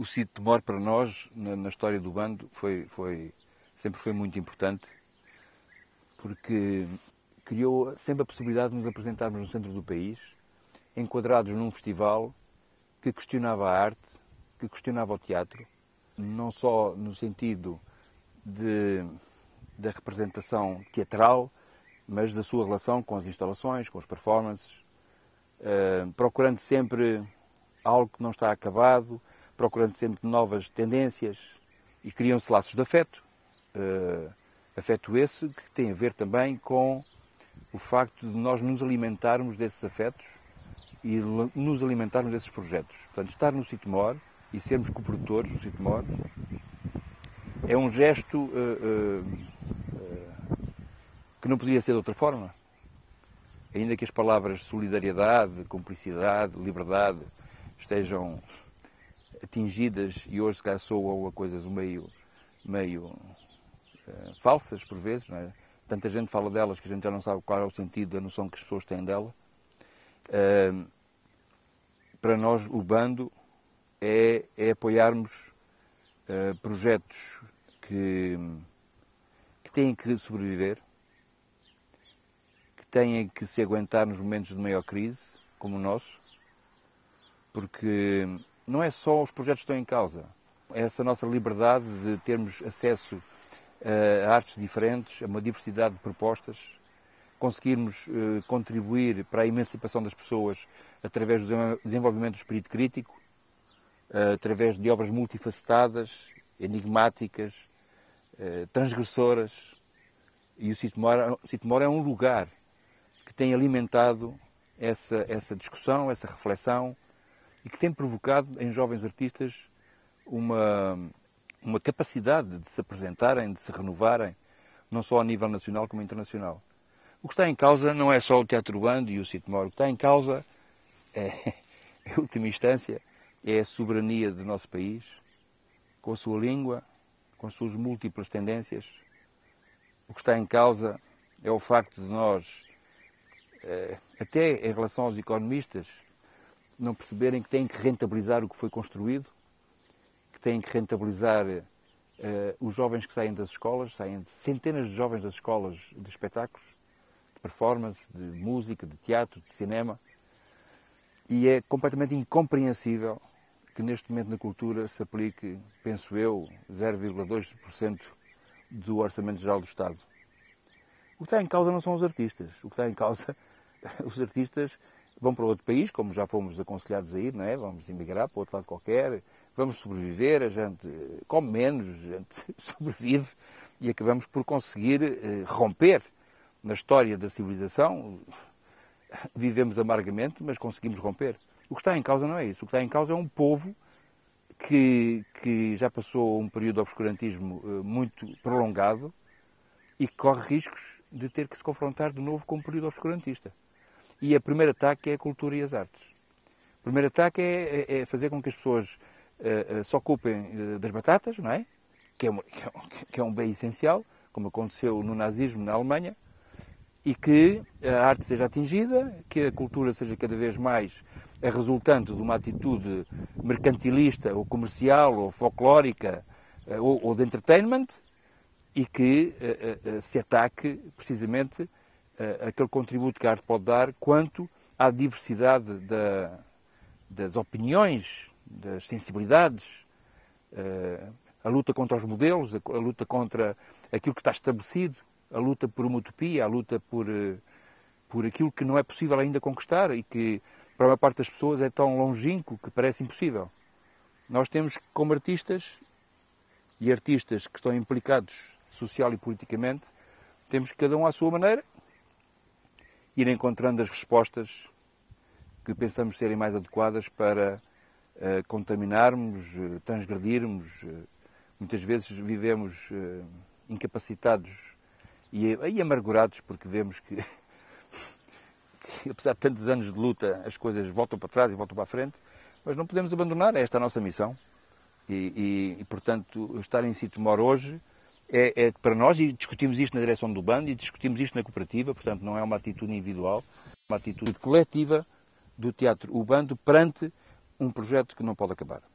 o sítio de Mor para nós, na, na, história do bando, foi, foi, sempre foi muito importante, porque criou sempre a possibilidade de nos apresentarmos no centro do país, enquadrados num festival que questionava a arte, que questionava o teatro, não só no sentido de, da representação teatral, mas da sua relação com as instalações, com as performances, eh, procurando sempre algo que não está acabado, procurando sempre novas tendências e criam-se laços de afeto. Uh, afeto esse que tem a ver também com o facto de nós nos alimentarmos desses afetos e nos alimentarmos desses projetos. Portanto, estar no Sitemor e sermos coprodutores do Sitemor é um gesto uh, uh, que não podia ser de outra forma. Ainda que as palavras solidariedade, cumplicidade, liberdade estejam atingidas e hoje se calhar soam a coisas meio, meio uh, falsas por vezes, não é? Tanta gente fala delas que a gente já não sabe qual é o sentido da noção que as pessoas têm dela. Uh, para nós, o bando é, é apoiarmos uh, projetos que, que têm que sobreviver, que têm que se aguentar nos momentos de maior crise, como o nosso, porque não é só os projetos que estão em causa. É essa nossa liberdade de termos acesso eh, a artes diferentes, a uma diversidade de propostas, conseguirmos eh, contribuir para a emancipação das pessoas através do desenvolvimento do espírito crítico, eh, através de obras multifacetadas, enigmáticas, transgressoras. E o Sítio Mora, é um lugar que tem alimentado essa, essa discussão, essa reflexão, e que tem provocado em jovens artistas uma, uma capacidade de se apresentarem, de se renovarem, não só a nível nacional como internacional. O que está em causa não é só o Teatro Urbano e o Sítio Moro, o que está em causa, é, em última instância, é a soberania do nosso país, com a sua língua, com as suas múltiplas tendências. O que está em causa é o facto de nós, eh, até em relação aos economistas, não perceberem que têm que rentabilizar o que foi construído, que têm que rentabilizar uh, os jovens que saem das escolas, saem centenas de jovens das escolas de espetáculos, de performance, de música, de teatro, de cinema. E é completamente incompreensível que neste momento na cultura se aplique, penso eu, 0,2% do Orçamento Geral do Estado. O que está em causa não são os artistas. O que está em causa, os artistas vão para outro país, como já fomos aconselhados a ir, não é? Vamos emigrar para outro lado qualquer, vamos sobreviver, a gente eh, come menos, a gente sobrevive e acabamos por conseguir eh, romper na história da civilização. Vivemos amargamente, mas conseguimos romper. O que está em causa não é isso. O que está em causa é um povo que, que já passou um período de obscurantismo eh, muito prolongado e que corre riscos de ter que se confrontar de novo com um período obscurantista. E o primeiro ataque é a cultura e as artes. O primeiro ataque é, é, é fazer com que as pessoas uh, uh, se ocupem eh, das batatas, não é? Que é, uma, que é, que é um bem essencial, como aconteceu no nazismo na Alemanha, e que a arte seja atingida, que a cultura seja cada vez mais a resultante de uma atitude mercantilista ou comercial ou folclórica ou, ou de entertainment e que uh, uh, se ataque precisamente eh, aquele contributo que a arte pode dar quanto à diversidade da, das opiniões, das sensibilidades, eh, a luta contra os modelos, a luta contra aquilo que está estabelecido, a luta por uma utopia, a luta por, eh, por aquilo que não é possível ainda conquistar e que para a maior parte das pessoas é tão longínquo que parece impossível. Nós temos, como artistas e artistas que estão implicados social e politicamente, temos que cada um à sua maneira, ir encontrando as respostas que pensamos serem mais adequadas para uh, contaminarmos, uh, transgredirmos. Uh, muitas vezes vivemos incapacitados e, e amargurados porque vemos que, que, apesar de tantos anos de luta, as coisas voltam para trás e voltam para a frente, mas não podemos abandonar esta a nossa missão. E, e, e portanto, estar em Sitomor hoje é, é, para nós, e discutimos isto na direção do bando e discutimos isto na cooperativa, portanto não é uma atitude individual, é uma atitude coletiva do teatro, o bando, perante um projeto que não pode acabar.